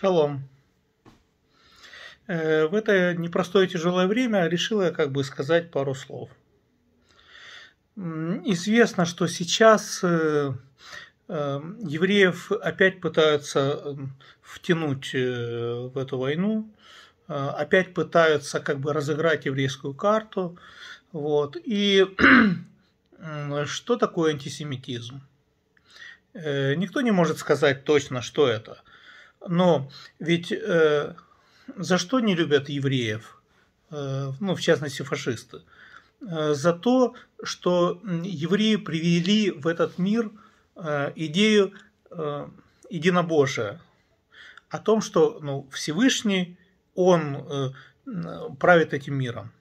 Шалом. Э, в это непростое тяжелое время решила я как бы сказать пару слов. Известно, что сейчас э, э, евреев опять пытаются эм, втянуть в эту войну, опять пытаются как бы разыграть еврейскую карту. Вот. И что такое антисемитизм? Никто не может сказать точно, что это – но ведь э, за что не любят евреев, э, ну, в частности, фашисты? Э, за то, что евреи привели в этот мир э, идею э, единобожия, о том, что ну, Всевышний, Он э, правит этим миром.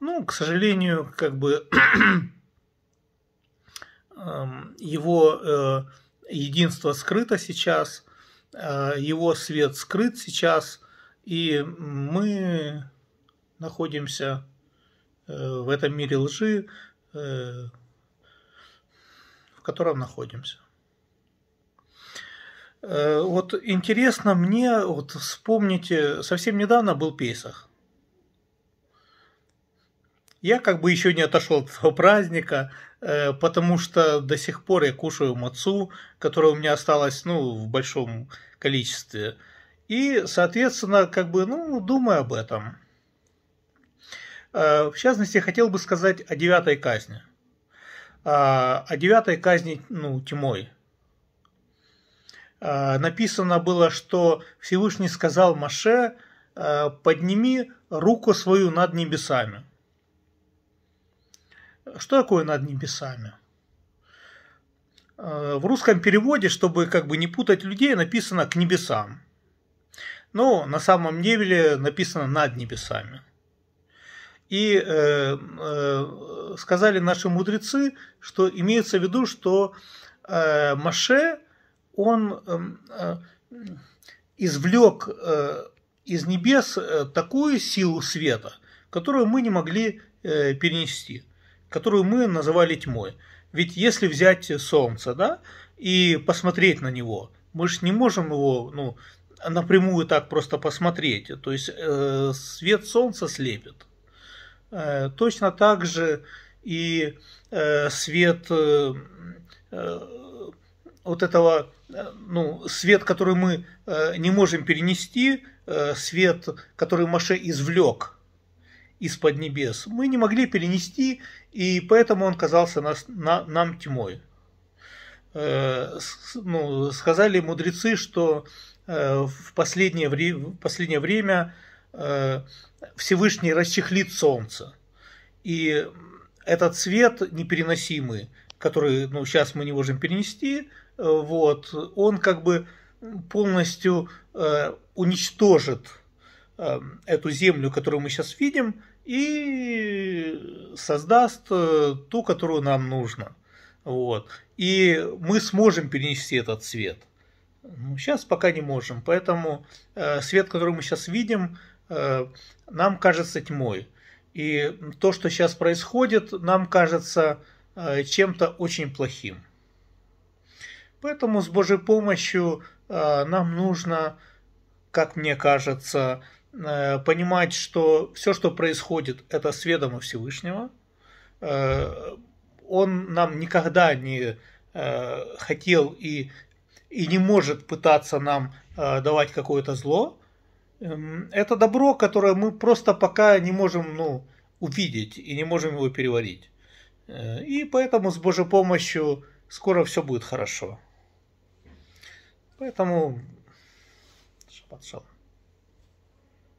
Ну, к сожалению, как бы Эм, его э, единство скрыто сейчас, э, его свет скрыт сейчас, и мы находимся э, в этом мире лжи, в котором находимся. Вот интересно мне, вот вспомните, совсем недавно был Пейсах. Я как бы еще не отошел от этого праздника, э, потому что до сих пор я кушаю мацу, которая у меня осталась, ну, в большом количестве. И, соответственно, как бы, ну, думаю об этом. Э, в частности, хотел бы сказать о девятой казни. А, о девятой казни, ну, тьмой. А, написано было, что Всевышний сказал Маше, э, подними руку свою над небесами – что такое над небесами? Э, в русском переводе, чтобы как бы не путать людей, написано к небесам. Но на самом деле написано над небесами. И э, э, сказали наши мудрецы, что имеется в виду, что э, Маше, он эм, э, извлек из небес такую силу света, которую мы не могли перенести которую мы называли тьмой. Ведь если взять Солнце, да, и посмотреть на него, мы же не можем его, ну, напрямую так просто посмотреть. То есть э, свет Солнца слепит. Э, точно так же и э, свет э, э вот этого, э, ну, свет, который мы э, не можем перенести, свет, который Маше извлек из-под небес, мы не могли перенести, и поэтому он казался нас, на, нам тьмой. Э, с, ну, сказали мудрецы, что э, в последнее, вре, в последнее время э, Всевышний расчехлит солнце. И этот цвет непереносимый, который ну, сейчас мы не можем перенести, э, вот, он как бы полностью э, уничтожит э, эту землю, которую мы сейчас видим, и создаст э, ту, которую нам нужно. Вот. И мы сможем перенести этот свет. Ну, сейчас пока не можем, поэтому э, свет, который мы сейчас видим, э, нам кажется тьмой. И то, что сейчас происходит, нам кажется э, чем-то очень плохим. Поэтому с Божьей помощью э, нам нужно, как мне кажется, Э, понимать, что все, что происходит, это сведомо Всевышнего. Э, он нам никогда не э, хотел и, и не может пытаться нам давать какое-то зло. Эм, это добро, которое мы просто пока не можем ну, увидеть и не можем его переварить. И поэтому с Божьей помощью скоро все будет хорошо. Поэтому... Шабат шалом.